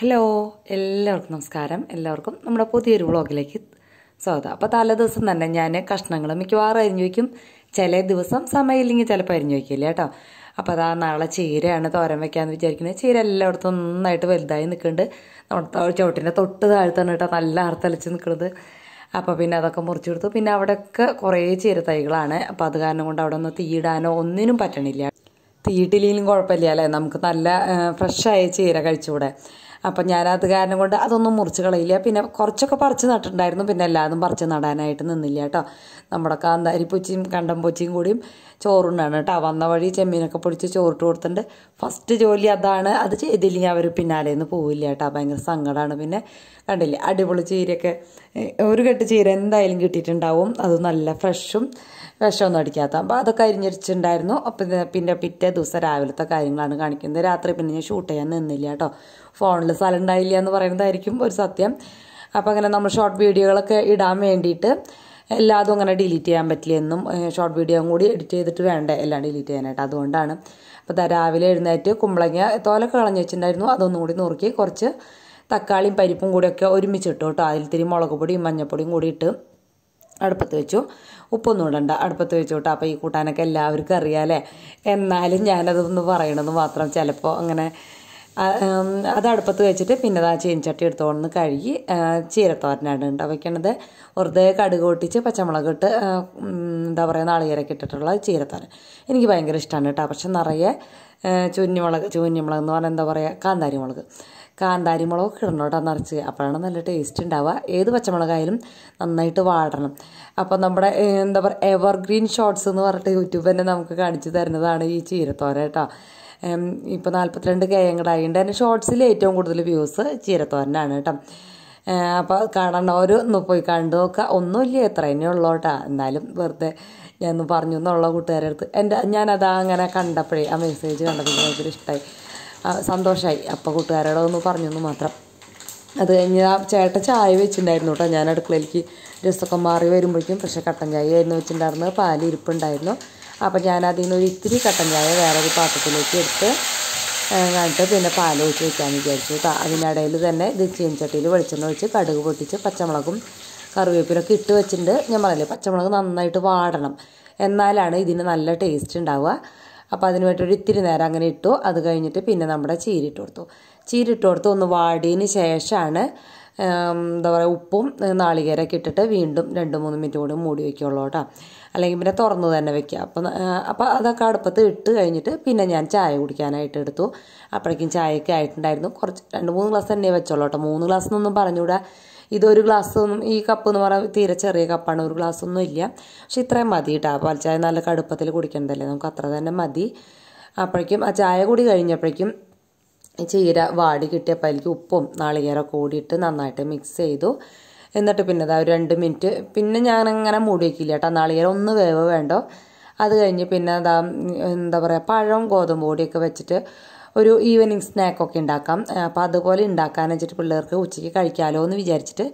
hello എല്ലാവർക്കും നമസ്കാരം എല്ലാവർക്കും നമ്മുടെ പുതിയൊരു വ്ളോഗിലേക്ക് സ്വാഗതം അപ്പോൾ തലേദിവസം തന്നെ ഞാൻ കഷ്ണങ്ങൾ മിക്കവാറും അരിഞ്ഞു വയ്ക്കും ചില ദിവസം സമയമില്ലെങ്കിൽ ചിലപ്പോൾ അരിഞ്ഞു വയ്ക്കില്ല കേട്ടോ അപ്പോൾ അതാ നാളെ ചീരയാണ് തോരൻ വയ്ക്കാമെന്ന് വിചാരിക്കുന്നത് ചീര എല്ലായിടത്തും നന്നായിട്ട് വലുതായി നിൽക്കുന്നുണ്ട് നമ്മുടെ ചോട്ടിൻ്റെ തൊട്ട് താഴ്ത്താണ് കേട്ടോ നല്ല അർത്തലച്ച് നിൽക്കുന്നത് അപ്പോൾ പിന്നെ അതൊക്കെ മുറിച്ചു കൊടുത്തു പിന്നെ അവിടെയൊക്കെ കുറേ ചീര തൈകളാണ് അപ്പോൾ അത് കാരണം കൊണ്ട് അവിടെ ഒന്ന് തീയിടാനോ ഒന്നിനും പറ്റണില്ല തീയിട്ടില്ലെങ്കിലും കുഴപ്പമില്ല അല്ലേ നമുക്ക് നല്ല ഫ്രഷായ ചീര കഴിച്ചുകൂടെ അപ്പം ഞാനത് കാരണം കൊണ്ട് അതൊന്നും മുറിച്ച് കളയില്ല പിന്നെ കുറച്ചൊക്കെ പറിച്ച് നട്ടിട്ടുണ്ടായിരുന്നു പിന്നെ എല്ലാതും പറിച്ച് നടാനായിട്ട് നിന്നില്ല കേട്ടോ നമ്മുടെ കണ്ടം കണ്ടംപൂച്ചയും കൂടിയും ചോറുണ്ടാണ് കേട്ടോ വന്ന വഴി ചെമ്മീനൊക്കെ പൊടിച്ച് ചോറിട്ട് കൊടുത്തിട്ടുണ്ട് ഫസ്റ്റ് ജോലി അതാണ് അത് ചെയ്തില്ലെങ്കിൽ അവർ പിന്നാലെ നിന്ന് പോവില്ല കേട്ടോ ഭയങ്കര സങ്കടമാണ് പിന്നെ കണ്ടില്ലേ അടിപൊളി ചീരയൊക്കെ ഒരു കെട്ട് ചീര എന്തായാലും കിട്ടിയിട്ടുണ്ടാവും അത് നല്ല ഫ്രഷും വിഷമൊന്നും അടിക്കാത്ത അപ്പോൾ അതൊക്കെ അരിഞ്ഞിരിച്ചിട്ടുണ്ടായിരുന്നു അപ്പം പിന്നെ പിറ്റേ ദിവസം രാവിലത്തെ കാര്യങ്ങളാണ് കാണിക്കുന്നത് രാത്രി പിന്നെ ഞാൻ ഷൂട്ട് ചെയ്യാൻ നിന്നില്ല കേട്ടോ ഫോണിൽ വീട്ടിൽ സ്ഥലം ഉണ്ടായില്ല എന്ന് പറയുന്നതായിരിക്കും ഒരു സത്യം അപ്പം അങ്ങനെ നമ്മൾ ഷോർട്ട് വീഡിയോകളൊക്കെ ഇടാൻ വേണ്ടിയിട്ട് എല്ലാതും അങ്ങനെ ഡിലീറ്റ് ചെയ്യാൻ പറ്റില്ല എന്നും ഷോർട്ട് വീഡിയോ കൂടി എഡിറ്റ് ചെയ്തിട്ട് വേണ്ട എല്ലാം ഡിലീറ്റ് ചെയ്യാനായിട്ട് അതുകൊണ്ടാണ് അപ്പോൾ രാവിലെ എഴുന്നേറ്റ് കുമ്പളങ്ങ തോലൊക്കെ കളഞ്ഞ് വെച്ചിട്ടുണ്ടായിരുന്നു അതൊന്നും കൂടി നുറുക്കി കുറച്ച് തക്കാളിയും പരിപ്പും കൂടിയൊക്കെ ഒരുമിച്ചിട്ടു കേട്ടോ അതിൽ തിരി മുളക് പൊടിയും മഞ്ഞപ്പൊടിയും കൂടി ഇട്ട് അടുപ്പത്ത് വെച്ചു ഉപ്പൊന്നും ഇടണ്ട അടുപ്പത്ത് വെച്ചു കേട്ടോ അപ്പോൾ ഈ കൂട്ടാനൊക്കെ എല്ലാവർക്കും അറിയാമല്ലേ എന്നാലും ഞാനതൊന്ന് പറയണമെന്ന് മാത്രം ചിലപ്പോൾ അങ്ങനെ അത് അടുപ്പത്ത് വെച്ചിട്ട് പിന്നെ ആ എടുത്ത് എടുത്തോണ്ട് കഴുകി ചീരത്തോരനാണ് വെക്കണത് വെറുതെ കടുക് പൊട്ടിച്ച് പച്ചമുളക് ഇട്ട് എന്താ പറയുക നാളികേരക്ക് ഇട്ടിട്ടുള്ള ചീരത്തോരൻ എനിക്ക് ഭയങ്കര ഇഷ്ടമാണ് കേട്ടോ പക്ഷെ നിറയെ ചൂന്നിമുളക് ചൂന്നിമുളക് എന്ന് പറഞ്ഞാൽ എന്താ പറയുക കാന്താരി മുളക് കാന്താരി മുളക് ഇടണോട്ടാ നിറച്ച് അപ്പോഴാണ് നല്ല ടേസ്റ്റ് ഉണ്ടാവുക ഏത് പച്ചമുളകായാലും നന്നായിട്ട് വാടണം അപ്പോൾ നമ്മുടെ എന്താ പറയുക എവർഗ്രീൻ ഷോർട്സ് എന്ന് പറഞ്ഞിട്ട് യൂട്യൂബ് തന്നെ നമുക്ക് കാണിച്ചു തരുന്നതാണ് ഈ ചീരത്തോര കേട്ടോ ഇപ്പോൾ നാൽപ്പത്തിരണ്ട് കെ എങ്ങടായി ഉണ്ട് എൻ്റെ ഷോർട്സിൽ ഏറ്റവും കൂടുതൽ വ്യൂസ് ചീരത്തോരനാണ് കേട്ടോ അപ്പോൾ ഒരു ഒന്ന് പോയി കണ്ടു നോക്കുക ഒന്നുമില്ല എത്ര തന്നെ ഉള്ളു കേട്ടോ എന്നാലും വെറുതെ ഞാൻ ഒന്ന് പറഞ്ഞു എന്നുള്ള കൂട്ടുകാരുടെ അടുത്ത് എൻ്റെ ഞാനതാ അങ്ങനെ കണ്ടപ്പോഴേ ആ മെസ്സേജ് കണ്ടപ്പോൾ ഭയങ്കര ഇഷ്ടമായി സന്തോഷമായി അപ്പോൾ കൂട്ടുകാരോട് ഒന്ന് എന്ന് മാത്രം അത് കഴിഞ്ഞ് ആ ചേട്ട ചായ വെച്ചിട്ടുണ്ടായിരുന്നു കേട്ടോ ഞാൻ അടുക്കളയിലേക്ക് രസമൊക്കെ മാറി വരുമ്പോഴേക്കും പക്ഷേ കട്ടൻ ചായ ആയിരുന്നു വെച്ചിട്ടുണ്ടായിരുന്നത് പാൽ ഇരിപ്പുണ്ടായിരുന്നു അപ്പോൾ ഞാൻ അതിൽ നിന്ന് ഒരു ഇത്തിരി കട്ടൻ ചായ വേറൊരു പാത്രത്തിലേക്ക് എടുത്ത് എന്നിട്ട് പിന്നെ പാൽ ഒഴിച്ച് വെക്കാൻ വിചാരിച്ചു അതിനിടയിൽ തന്നെ ഇത് ചീനച്ചട്ടിയിൽ വെളിച്ചെണ്ണ ഒഴിച്ച് കടുക് പൊട്ടിച്ച് പച്ചമുളകും കറിവേപ്പിലൊക്കെ ഇട്ട് വെച്ചിട്ടുണ്ട് ഞാൻ പറഞ്ഞില്ലേ പച്ചമുളക് നന്നായിട്ട് വാടണം എന്നാലാണ് ഇതിന് നല്ല ടേസ്റ്റ് ഉണ്ടാവുക അപ്പോൾ അതിന് വേണ്ടിയിട്ട് ഒരു ഇത്തിരി നേരം അങ്ങനെ ഇട്ടു അത് കഴിഞ്ഞിട്ട് പിന്നെ നമ്മുടെ ചീരിട്ട് കൊടുത്തു ചീരിട്ട് കൊടുത്ത് ഒന്ന് വാടിയതിന് ശേഷമാണ് എന്താ പറയുക ഉപ്പും നാളികേരമൊക്കെ ഇട്ടിട്ട് വീണ്ടും രണ്ട് മൂന്ന് മിനിറ്റ് കൂടി മൂടി വയ്ക്കുള്ളൂ കേട്ടോ അല്ലെങ്കിൽ പിന്നെ തുറന്നു തന്നെ വെക്കുക അപ്പം അപ്പോൾ അതൊക്കെ അടുപ്പത്ത് ഇട്ട് കഴിഞ്ഞിട്ട് പിന്നെ ഞാൻ ചായ കുടിക്കാനായിട്ട് എടുത്തു അപ്പോഴേക്കും ചായയൊക്കെ ആയിട്ടുണ്ടായിരുന്നു കുറച്ച് രണ്ട് മൂന്ന് ഗ്ലാസ് തന്നെ വെച്ചോളൂ കേട്ടോ മൂന്ന് ഗ്ലാസ് എന്നൊന്നും പറഞ്ഞുകൂടാ ഇതൊരു ഗ്ലാസ് ഒന്നും ഈ കപ്പ് എന്ന് പറയാൻ തീരെ ചെറിയ കപ്പാണ് ഒരു ഗ്ലാസ് ഒന്നും ഇല്ല പക്ഷെ ഇത്രയും മതി കേട്ടോ ചായ നല്ല കടുപ്പത്തിൽ കുടിക്കേണ്ടതല്ലേ നമുക്ക് അത്ര തന്നെ മതി അപ്പോഴേക്കും ആ ചായ കൂടി കഴിഞ്ഞപ്പോഴേക്കും ചീര വാടി കിട്ടിയപ്പോൾ അതിലേക്ക് ഉപ്പും നാളികേരമൊക്കെ കൂടിയിട്ട് നന്നായിട്ട് മിക്സ് ചെയ്തു എന്നിട്ട് പിന്നെ ഇതാ ഒരു രണ്ട് മിനിറ്റ് പിന്നെ ഞാൻ അങ്ങനെ മൂടി വയ്ക്കില്ല കേട്ടോ നാളികേരം ഒന്ന് വേവ് വേണ്ടോ അത് കഴിഞ്ഞ് പിന്നെ അതാ എന്താ പറയുക പഴവും ഗോതമ്പ് പൊടിയൊക്കെ വെച്ചിട്ട് ഒരു ഈവനിങ് സ്നാക്കൊക്കെ ഉണ്ടാക്കാം അപ്പോൾ അതുപോലെ ഉണ്ടാക്കാൻ വെച്ചിട്ട് പിള്ളേർക്ക് ഉച്ചയ്ക്ക് കഴിക്കാമല്ലോ എന്ന് വിചാരിച്ചിട്ട്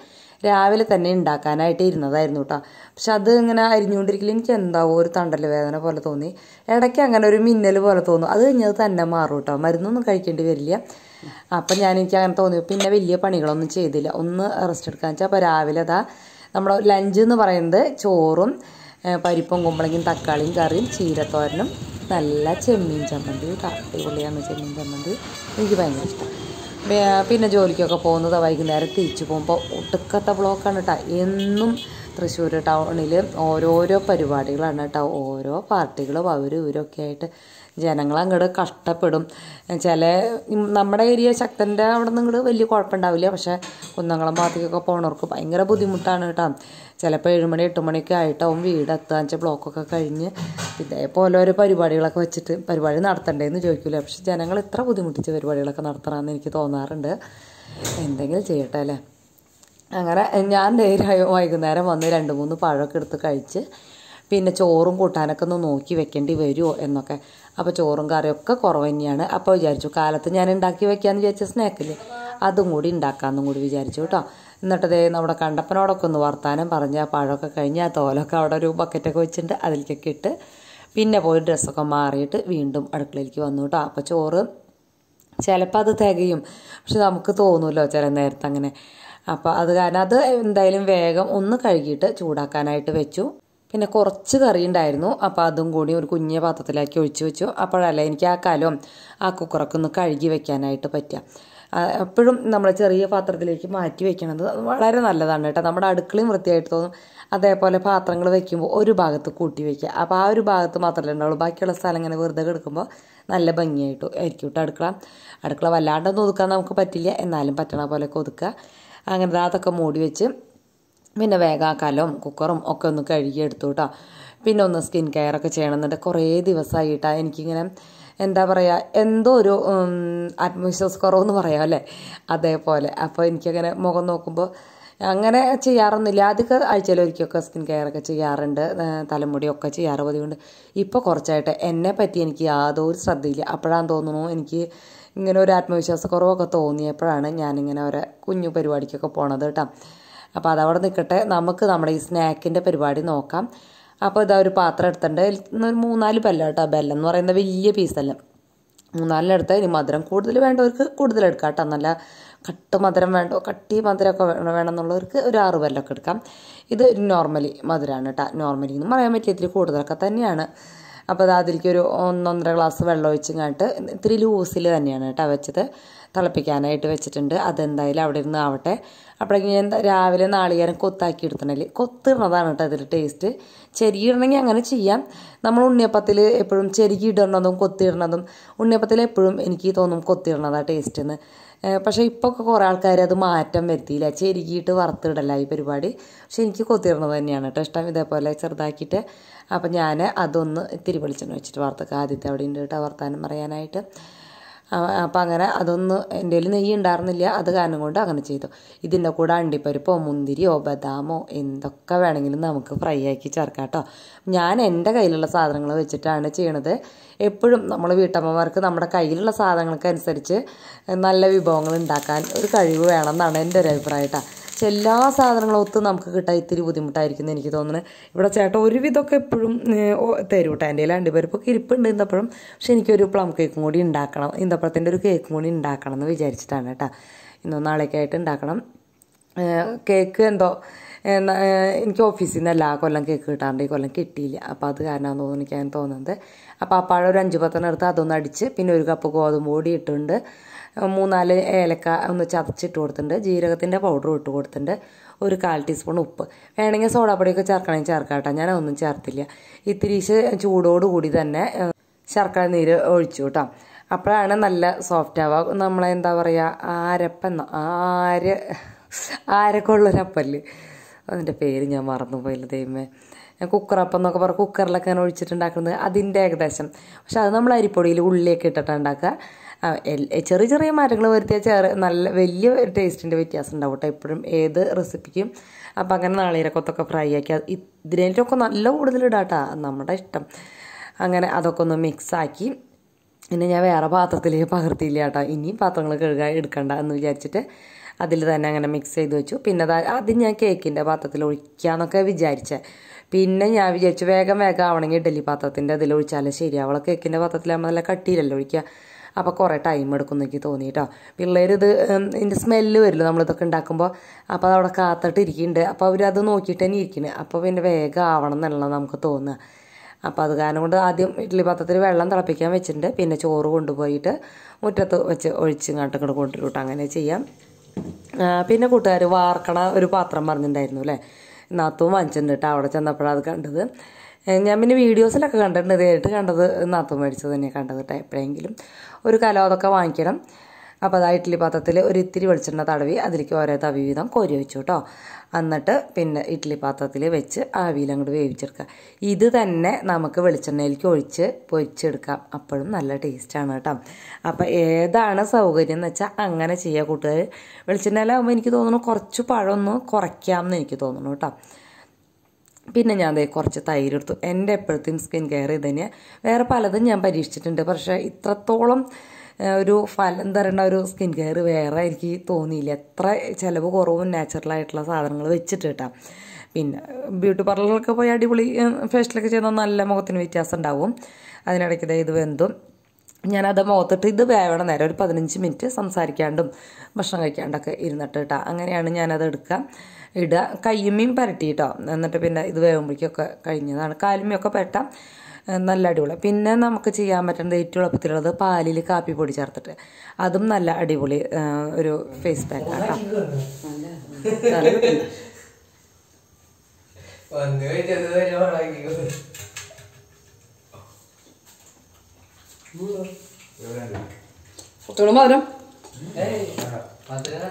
രാവിലെ തന്നെ ഉണ്ടാക്കാനായിട്ട് ഇരുന്നതായിരുന്നു കേട്ടോ പക്ഷെ അത് ഇങ്ങനെ അരിഞ്ഞുകൊണ്ടിരിക്കലും എനിക്ക് എന്താവോ ഒരു തണ്ടൽ വേദന പോലെ തോന്നി ഇടയ്ക്ക് അങ്ങനെ ഒരു മിന്നൽ പോലെ തോന്നും അത് കഴിഞ്ഞത് തന്നെ മാറും കേട്ടോ മരുന്നൊന്നും കഴിക്കേണ്ടി വരില്ല അപ്പം ഞാൻ എനിക്ക് അങ്ങനെ തോന്നി പിന്നെ വലിയ പണികളൊന്നും ചെയ്തില്ല ഒന്ന് റെസ്റ്റ് എടുക്കാന്ന് വെച്ചാൽ അപ്പോൾ രാവിലെ അതാ നമ്മുടെ ലഞ്ച് എന്ന് പറയുന്നത് ചോറും പരിപ്പും കുമ്പളങ്ങയും തക്കാളിയും കറിയും ചീരത്തോരനും നല്ല ചെമ്മീൻ ചമ്മന്തി അടിപൊളിയാണ് ചെമ്മീൻ ചമ്മന്തി എനിക്ക് ഭയങ്കര ഇഷ്ടമാണ് പിന്നെ ജോലിക്കൊക്കെ പോകുന്നത് വൈകുന്നേരം തിരിച്ചു പോകുമ്പോൾ ഒടുക്കത്തെ ബ്ലോക്കാണ് കേട്ടോ എന്നും തൃശ്ശൂർ ടൗണിൽ ഓരോരോ പരിപാടികളാണ് കേട്ടോ ഓരോ പാർട്ടികളും അവരും ഇവരൊക്കെ ആയിട്ട് ജനങ്ങൾ അങ്ങോട്ട് കഷ്ടപ്പെടും ചില നമ്മുടെ ഏരിയ ശക്തൻ്റെ അവിടെ നിന്ന് ഇങ്ങോട്ട് വലിയ കുഴപ്പമുണ്ടാവില്ല പക്ഷേ കുന്നംകുളം ഭാഗത്തേക്കൊക്കെ പോണവർക്ക് ഭയങ്കര ബുദ്ധിമുട്ടാണ് കേട്ടോ ചിലപ്പോൾ ഏഴുമണി എട്ട് മണിയൊക്കെ ആയിട്ടാവും വീടെത്തുക അഞ്ച് ബ്ലോക്കൊക്കെ കഴിഞ്ഞ് ഇതേപോലെ ഓരോ പരിപാടികളൊക്കെ വെച്ചിട്ട് പരിപാടി നടത്തണ്ടേന്ന് ചോദിക്കില്ല പക്ഷെ ജനങ്ങൾ ഇത്ര ബുദ്ധിമുട്ടിച്ച് പരിപാടികളൊക്കെ നടത്തണമെന്ന് എനിക്ക് തോന്നാറുണ്ട് എന്തെങ്കിലും ചെയ്യട്ടെ അല്ലേ അങ്ങനെ ഞാൻ നേരായ വൈകുന്നേരം വന്ന് രണ്ട് മൂന്ന് പഴമൊക്കെ എടുത്ത് കഴിച്ച് പിന്നെ ചോറും കൂട്ടാനൊക്കെ ഒന്ന് നോക്കി വെക്കേണ്ടി വരുമോ എന്നൊക്കെ അപ്പോൾ ചോറും കറിയൊക്കെ കുറവ് തന്നെയാണ് അപ്പോൾ വിചാരിച്ചു കാലത്ത് ഞാൻ ഉണ്ടാക്കി വെക്കാമെന്ന് വിചാരിച്ച സ്നാക്കിൽ അതും കൂടി ഉണ്ടാക്കാമെന്നും കൂടി വിചാരിച്ചു കേട്ടോ എന്നിട്ട് ദേ നമ്മുടെ കണ്ടപ്പനോടൊക്കെ ഒന്ന് വർത്താനം പറഞ്ഞ് ആ പഴമൊക്കെ കഴിഞ്ഞ് ആ തോലൊക്കെ അവിടെ ഒരു ബക്കറ്റൊക്കെ വെച്ചിട്ടുണ്ട് അതിലേക്കൊക്കെ ഇട്ട് പിന്നെ പോയി ഡ്രസ്സൊക്കെ മാറിയിട്ട് വീണ്ടും അടുക്കളയിലേക്ക് വന്നു കേട്ടോ അപ്പോൾ ചോറ് ചിലപ്പോൾ അത് തികയും പക്ഷെ നമുക്ക് തോന്നുമല്ലോ ചില നേരത്തെ അങ്ങനെ അപ്പോൾ അത് കാരണം അത് എന്തായാലും വേഗം ഒന്ന് കഴുകിയിട്ട് ചൂടാക്കാനായിട്ട് വെച്ചു പിന്നെ കുറച്ച് കറി ഉണ്ടായിരുന്നു അപ്പോൾ അതും കൂടി ഒരു കുഞ്ഞ പാത്രത്തിലാക്കി ഒഴിച്ചു വെച്ചു അപ്പോഴല്ല എനിക്ക് ആ കലം ആ കുക്കറൊക്കെ ഒന്ന് കഴുകി വെക്കാനായിട്ട് പറ്റുക എപ്പോഴും നമ്മൾ ചെറിയ പാത്രത്തിലേക്ക് മാറ്റി വെക്കുന്നത് വളരെ നല്ലതാണ് കേട്ടോ നമ്മുടെ അടുക്കളയും വൃത്തിയായിട്ട് തോന്നും അതേപോലെ പാത്രങ്ങൾ വെക്കുമ്പോൾ ഒരു ഭാഗത്ത് കൂട്ടി വെക്കുക അപ്പോൾ ആ ഒരു ഭാഗത്ത് മാത്രമല്ല ഉണ്ടാവുള്ളൂ ബാക്കിയുള്ള സ്ഥലം ഇങ്ങനെ വെറുതെ കിടക്കുമ്പോൾ നല്ല ഭംഗിയായിട്ട് ആയിരിക്കും കേട്ടോ അടുക്കള അടുക്കള വല്ലാണ്ടൊന്നും ഒതുക്കാൻ നമുക്ക് പറ്റില്ല എന്നാലും പറ്റണ പോലെ ഒതുക്കുക അങ്ങനെ അതൊക്കെ മൂടി വെച്ച് പിന്നെ വേഗാക്കാലും കുക്കറും ഒക്കെ ഒന്ന് കഴുകിയെടുത്തു കേട്ടോ പിന്നെ ഒന്ന് സ്കിൻ കെയറൊക്കെ ചെയ്യണമെന്നുണ്ട് കുറേ ദിവസമായിട്ടാണ് എനിക്കിങ്ങനെ എന്താ പറയുക എന്തോ ഒരു ആത്മവിശ്വാസ കുറവെന്ന് പറയാം അല്ലേ അതേപോലെ അപ്പോൾ എനിക്കങ്ങനെ മുഖം നോക്കുമ്പോൾ അങ്ങനെ ചെയ്യാറൊന്നുമില്ല ആദ്യമൊക്കെ ആഴ്ചയിൽ ഒരിക്കലൊക്കെ സ്കിൻ കെയർ ഒക്കെ ചെയ്യാറുണ്ട് തലമുടിയൊക്കെ ചെയ്യാറ് പതിവുണ്ട് ഇപ്പോൾ കുറച്ചായിട്ട് എന്നെ പറ്റി എനിക്ക് യാതൊരു ശ്രദ്ധയില്ല അപ്പോഴാണ് തോന്നുന്നു എനിക്ക് ഇങ്ങനെ ഒരു ആത്മവിശ്വാസക്കുറവൊക്കെ തോന്നിയപ്പോഴാണ് ഞാനിങ്ങനെ ഒരു കുഞ്ഞു പരിപാടിക്കൊക്കെ പോണത് കേട്ടോ അപ്പോൾ അതവിടെ നിൽക്കട്ടെ നമുക്ക് നമ്മുടെ ഈ സ്നാക്കിൻ്റെ പരിപാടി നോക്കാം അപ്പോൾ ഇതാ ഒരു പാത്രം എടുത്തിട്ടുണ്ട് ഒരു മൂന്നാല് പല്ല കേട്ടോ ബെല്ലം എന്ന് പറയുന്ന വലിയ പീസല്ല മൂന്നാലിനെടുത്ത് ഇനി മധുരം കൂടുതൽ വേണ്ടവർക്ക് കൂടുതൽ എടുക്കാം കേട്ടോ നല്ല കട്ട് മധുരം വേണ്ടോ കട്ടി മധുരമൊക്കെ വേണമെന്നുള്ളവർക്ക് ഒരു ആറ് പല്ലൊക്കെ എടുക്കാം ഇത് നോർമലി മധുരമാണ് കേട്ടോ നോർമലി എന്ന് പറയാൻ പറ്റിയ ഇത്തിരി കൂടുതലൊക്കെ തന്നെയാണ് അപ്പോൾ അത് അതിലേക്ക് ഒരു ഒന്നൊന്നര ഗ്ലാസ് വെള്ളം ഒഴിച്ചിങ്ങാട്ട് ഇത്തിരി ലൂസിൽ തന്നെയാണ് കേട്ടോ വെച്ചത് തിളപ്പിക്കാനായിട്ട് വെച്ചിട്ടുണ്ട് അതെന്തായാലും അവിടെ ഇരുന്ന് ആവട്ടെ അപ്പോഴേക്കും ഞാൻ രാവിലെ നാളികേരം കൊത്താക്കി എടുത്തിട്ടുണ്ടെങ്കിൽ കൊത്തിടുന്നതാണ് കേട്ടോ അതിൽ ടേസ്റ്റ് ചെരുകിടണമെങ്കിൽ അങ്ങനെ ചെയ്യാം നമ്മൾ ഉണ്ണിയപ്പത്തിൽ എപ്പോഴും കൊത്തി കൊത്തിയിടണതും ഉണ്ണിയപ്പത്തിൽ എപ്പോഴും എനിക്ക് തോന്നും കൊത്തിയിടണതാണ് ടേസ്റ്റ് എന്ന് പക്ഷേ ഇപ്പോൾ ഒക്കെ കുറേ ആൾക്കാർ അത് മാറ്റം വരുത്തിയില്ല ചെരുകിയിട്ട് വറുത്തിടല്ല ഈ പരിപാടി പക്ഷെ എനിക്ക് കൊത്തിയിടണത് തന്നെയാണ് കേട്ടോ ഇഷ്ടം ഇതേപോലെ ചെറുതാക്കിയിട്ട് അപ്പം ഞാൻ അതൊന്ന് തിരി വെളിച്ചെണ്ണ വെച്ചിട്ട് വറുത്തൊക്കെ ആദ്യത്തെ അവിടെ ഉണ്ട് കേട്ടോ വർത്താനം പറയാനായിട്ട് അപ്പം അങ്ങനെ അതൊന്നും എൻ്റെ കയ്യിൽ നെയ്യ് ഉണ്ടായിരുന്നില്ല അത് കാരണം കൊണ്ട് അങ്ങനെ ചെയ്തു ഇതിൻ്റെ കൂടെ അണ്ടിപ്പരിപ്പോ മുന്തിരിയോ ബദാമോ എന്തൊക്കെ വേണമെങ്കിലും നമുക്ക് ഫ്രൈ ആക്കി ചേർക്കാം കേട്ടോ ഞാൻ എൻ്റെ കയ്യിലുള്ള സാധനങ്ങൾ വെച്ചിട്ടാണ് ചെയ്യണത് എപ്പോഴും നമ്മൾ വീട്ടമ്മമാർക്ക് നമ്മുടെ കയ്യിലുള്ള സാധനങ്ങൾക്കനുസരിച്ച് നല്ല വിഭവങ്ങൾ ഉണ്ടാക്കാൻ ഒരു കഴിവ് വേണം എന്നാണ് എൻ്റെ ഒരു അഭിപ്രായം കേട്ടോ പക്ഷെ എല്ലാ സാധനങ്ങളും ഒത്ത് നമുക്ക് കിട്ടാൻ ഇത്തിരി ബുദ്ധിമുട്ടായിരിക്കും എന്ന് എനിക്ക് തോന്നുന്നത് ഇവിടെ ചേട്ടൻ ഒരുവിധമൊക്കെ എപ്പോഴും തരും കേട്ടോ എൻ്റെ രണ്ട് അണ്ടിപ്പരിപ്പൊക്കെ ഇരിപ്പുണ്ട് ഇന്നപ്പോഴും പക്ഷെ എനിക്കൊരു പ്ലം കേക്കും കൂടി ഉണ്ടാക്കണം ഇന്നപ്പുറത്തിൻ്റെ ഒരു കേക്കും കൂടി ഉണ്ടാക്കണം എന്ന് വിചാരിച്ചിട്ടാണ് കേട്ടോ ഇന്നോ നാളേക്കായിട്ട് ഉണ്ടാക്കണം കേക്ക് എന്തോ എനിക്ക് ഓഫീസിൽ നിന്ന് എല്ലാ കൊല്ലം കേക്ക് കിട്ടാണ്ട് ഈ കൊല്ലം കിട്ടിയില്ല അപ്പോൾ അത് കാരണമാണെന്ന് തോന്നുന്നു അങ്ങനെ തോന്നുന്നത് അപ്പോൾ ആ പഴം ഒരു അഞ്ച് പത്തെണ്ണം എടുത്ത് അതൊന്ന് അടിച്ച് പിന്നെ ഒരു കപ്പ് ഗോതമ്പ് പൊടി ഇട്ടിട്ടുണ്ട് മൂന്നാല് ഏലക്ക ഒന്ന് ചതച്ചിട്ട് കൊടുത്തിട്ടുണ്ട് ജീരകത്തിൻ്റെ പൗഡറും ഇട്ട് കൊടുത്തിട്ടുണ്ട് ഒരു കാൽ ടീസ്പൂൺ ഉപ്പ് വേണമെങ്കിൽ സോഡാപ്പൊടിയൊക്കെ ചേർക്കണമെങ്കിൽ ചേർക്കാട്ടോ ഞാൻ അതൊന്നും ചേർത്തില്ല ഇത്തിരീശ് ചൂടോടുകൂടി തന്നെ ശർക്കര നീര് ഒഴിച്ചു കേട്ടോ അപ്പോഴാണ് നല്ല സോഫ്റ്റ് ആവുക നമ്മളെന്താ പറയുക ആരപ്പെന്ന ആര് ആരൊക്കെ ഉള്ളൊരപ്പല്ലേ അതിൻ്റെ പേര് ഞാൻ മറന്നുപോയില്ല ദൈവമേ കുക്കറപ്പം എന്നൊക്കെ പറഞ്ഞാൽ കുക്കറിലൊക്കെ ഞാൻ ഒഴിച്ചിട്ടുണ്ടാക്കുന്നത് അതിൻ്റെ ഏകദേശം പക്ഷെ അത് നമ്മൾ അരിപ്പൊടിയിൽ ഉള്ളിയൊക്കെ ഇട്ടിട്ടാണ് ഉണ്ടാക്കുക ചെറിയ ചെറിയ മാറ്റങ്ങൾ വരുത്തിയാൽ ചെറിയ നല്ല വലിയ ടേസ്റ്റിൻ്റെ വ്യത്യാസം ഉണ്ടാവും കേട്ടോ എപ്പോഴും ഏത് റെസിപ്പിക്കും അപ്പം അങ്ങനെ നാളീരക്കൊത്തൊക്കെ ഫ്രൈ ആക്കി ഇതിനേറ്റൊക്കെ നല്ല കൂടുതൽ നമ്മുടെ ഇഷ്ടം അങ്ങനെ അതൊക്കെ ഒന്ന് മിക്സാക്കി പിന്നെ ഞാൻ വേറെ പാത്രത്തിലേക്ക് പകർത്തിയില്ല കേട്ടോ ഇനിയും പാത്രങ്ങൾ കഴുകാൻ എടുക്കണ്ട എന്ന് വിചാരിച്ചിട്ട് അതിൽ തന്നെ അങ്ങനെ മിക്സ് ചെയ്ത് വെച്ചു പിന്നെ അത് ഞാൻ കേക്കിൻ്റെ പാത്രത്തിൽ ഒഴിക്കാന്നൊക്കെ വിചാരിച്ചത് പിന്നെ ഞാൻ വിചാരിച്ചു വേഗം വേഗം ആവണമെങ്കിൽ ഇഡലി പാത്രത്തിൻ്റെ അതിൽ ഒഴിച്ചാലേ ശരിയാവുള്ള കേക്കിൻ്റെ പാത്രത്തിലാകുമ്പോൾ നല്ല കട്ടിയിലല്ലോ ഒഴിക്കുക അപ്പോൾ കുറേ ടൈം എടുക്കുന്നു എനിക്ക് തോന്നി കേട്ടോ പിള്ളേർ ഇതിൻ്റെ സ്മെല്ല് വരില്ല നമ്മളിതൊക്കെ ഉണ്ടാക്കുമ്പോൾ അപ്പോൾ അതവിടെ കാത്തിട്ട് ഇരിക്കുന്നുണ്ട് അപ്പോൾ അവരത് നോക്കിയിട്ട് തന്നെ ഇരിക്കുന്നത് അപ്പോൾ പിന്നെ വേഗം ആവണം എന്നുള്ളത് നമുക്ക് തോന്നുക അപ്പോൾ അത് കാരണം കൊണ്ട് ആദ്യം ഇഡ്ഡലി പാത്രത്തിൽ വെള്ളം തിളപ്പിക്കാൻ വെച്ചിട്ടുണ്ട് പിന്നെ ചോറ് കൊണ്ടുപോയിട്ട് മുറ്റത്ത് വെച്ച് ഒഴിച്ച് ഇങ്ങോട്ട് ഇങ്ങോട്ട് അങ്ങനെ ചെയ്യാം പിന്നെ കൂട്ടുകാർ വാർക്കണ ഒരു പാത്രം പറഞ്ഞിട്ടുണ്ടായിരുന്നു അല്ലേ നാത്തും വാങ്ങിച്ചിട്ടുണ്ട് കേട്ടോ അവിടെ ചെന്നപ്പോഴത് അത് കണ്ടത് ഞാൻ പിന്നെ വീഡിയോസിലൊക്കെ കണ്ടിട്ടുണ്ട് നേരിട്ട് കണ്ടത് നാത്തും മേടിച്ചത് തന്നെയാണ് കണ്ടത് കേട്ടോ എപ്പോഴെങ്കിലും ഒരു കലം അതൊക്കെ വാങ്ങിക്കണം അപ്പോൾ അത് ഇഡ്ഡലി പാത്രത്തിൽ ഒരു ഇത്തിരി വെളിച്ചെണ്ണ തടവി അതിലേക്ക് ഓരോ തവി വീതം കോരി വെച്ചു കേട്ടോ എന്നിട്ട് പിന്നെ ഇഡ്ഡലി പാത്രത്തിൽ വെച്ച് ആവിയിൽ അങ്ങോട്ട് വേവിച്ചെടുക്കുക ഇത് തന്നെ നമുക്ക് വെളിച്ചെണ്ണയിലേക്ക് ഒഴിച്ച് പൊരിച്ചെടുക്കാം അപ്പോഴും നല്ല ടേസ്റ്റാണ് കേട്ടോ അപ്പോൾ ഏതാണ് സൗകര്യം എന്ന് വെച്ചാൽ അങ്ങനെ ചെയ്യുക കൂട്ടുകാർ വെളിച്ചെണ്ണയിലാകുമ്പോൾ എനിക്ക് തോന്നുന്നു കുറച്ച് പഴമൊന്ന് കുറയ്ക്കാം എന്ന് എനിക്ക് തോന്നുന്നു കേട്ടോ പിന്നെ ഞാൻ അതേ കുറച്ച് തൈര് എടുത്തു എൻ്റെ എപ്പോഴത്തെയും സ്കിൻ കെയർ തന്നെയാണ് വേറെ പലതും ഞാൻ പരീക്ഷിച്ചിട്ടുണ്ട് പക്ഷേ ഇത്രത്തോളം ഒരു ഫലം തരേണ്ട ഒരു സ്കിൻ കെയർ വേറെ എനിക്ക് തോന്നിയില്ല എത്ര ചിലവ് കുറവും ആയിട്ടുള്ള സാധനങ്ങൾ വെച്ചിട്ട് കേട്ടോ പിന്നെ ബ്യൂട്ടി പാർലറിലൊക്കെ പോയി അടിപൊളി ഫേഷ്യലൊക്കെ ചെയ്താൽ നല്ല മുഖത്തിന് വ്യത്യാസം ഉണ്ടാവും അതിനിടയ്ക്ക് ഇത് വെന്തും ഞാനത് മുഖത്തിട്ട് ഇത് വേവണം നേരം ഒരു പതിനഞ്ച് മിനിറ്റ് സംസാരിക്കാണ്ടും ഭക്ഷണം കഴിക്കാണ്ടൊക്കെ ഇരുന്നിട്ട് കേട്ടോ അങ്ങനെയാണ് ഞാനത് എടുക്കുക ഇടുക കയ്യുമ്മയും പരട്ടി കേട്ടോ എന്നിട്ട് പിന്നെ ഇത് വേവുമ്പോഴേക്കൊക്കെ കഴിഞ്ഞതാണ് കാലുമ്മയൊക്കെ പരട്ടാം നല്ല അടിപൊളി പിന്നെ നമുക്ക് ചെയ്യാൻ പറ്റുന്നത് ഏറ്റവും എളുപ്പത്തിലുള്ളത് പാലിൽ കാപ്പി പൊടി ചേർത്തിട്ട് അതും നല്ല അടിപൊളി ഒരു ഫേസ് പാക്ക് കേട്ടോ മധുരം മധുരം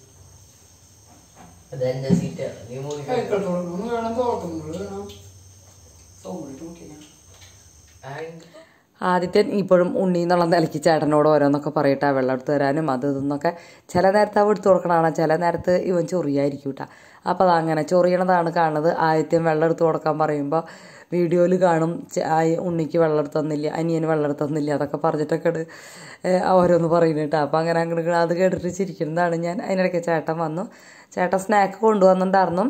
അതെന്റെ സീറ്റാണ് നീ മൂന്ന് കേട്ടോളൂ മൂന്ന് വേണം തോർക്കും വേണം സൗണ്ട് നോക്കിയാ ആദ്യത്തെ ഇപ്പോഴും ഉണ്ണി എന്നുള്ള നിലയ്ക്ക് ചേട്ടനോട് ഓരോന്നൊക്കെ പറയട്ടെ വെള്ളം എടുത്ത് തരാനും അത് ഇതെന്നൊക്കെ ചില നേരത്ത് അവ എടുത്ത് കൊടുക്കണതാണ് ചില നേരത്ത് ഇവൻ ചൊറിയായിരിക്കും കേട്ടോ അപ്പോൾ അതങ്ങനെ അങ്ങനെ ചൊറിയണതാണ് കാണുന്നത് ആദ്യത്തെയും വെള്ളം എടുത്ത് കൊടുക്കാൻ പറയുമ്പോൾ വീഡിയോയിൽ കാണും ഉണ്ണിക്ക് വെള്ളം തന്നില്ല അനിയന് വെള്ളം തന്നില്ല അതൊക്കെ പറഞ്ഞിട്ടൊക്കെ ഓരോന്ന് പറയുന്നത് കേട്ടോ അപ്പോൾ അങ്ങനെ അങ്ങനെ അത് കേട്ടിട്ട് ചിരിക്കുന്നതാണ് ഞാൻ അതിനിടയ്ക്ക് ചേട്ടൻ വന്നു ചേട്ടൻ സ്നാക്ക് കൊണ്ടുവന്നിട്ടുണ്ടായിരുന്നു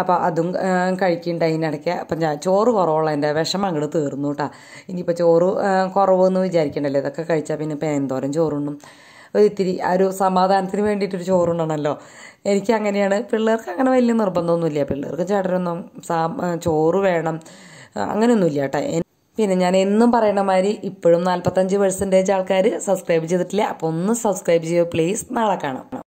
അപ്പോൾ അതും കഴിക്കുന്നുണ്ട് ഇടയ്ക്ക് അപ്പം ഞാൻ ചോറ് കുറവുള്ള എൻ്റെ വിഷമം അങ്ങോട്ട് തീർന്നു കേട്ടോ ഇനിയിപ്പോൾ ചോറ് കുറവെന്ന് വിചാരിക്കണ്ടല്ലോ ഇതൊക്കെ കഴിച്ചാൽ പിന്നെ പേന്തോരം ചോറുണ്ണും ഒരു ഇത്തിരി ആ ഒരു സമാധാനത്തിന് വേണ്ടിയിട്ടൊരു ചോറുണ്ണണമല്ലോ എനിക്ക് അങ്ങനെയാണ് പിള്ളേർക്ക് അങ്ങനെ വലിയ നിർബന്ധമൊന്നുമില്ല പിള്ളേർക്ക് ചേട്ടനൊന്നും സാ ചോറ് വേണം അങ്ങനെയൊന്നുമില്ല കേട്ടോ പിന്നെ ഞാൻ എന്നും പറയണ മാതിരി ഇപ്പോഴും നാൽപ്പത്തഞ്ച് പെർസെൻറ്റേജ് ആൾക്കാർ സബ്സ്ക്രൈബ് ചെയ്തിട്ടില്ല അപ്പോൾ ഒന്ന് സബ്സ്ക്രൈബ് ചെയ്യുമോ പ്ലീസ് നാളെ കാണാം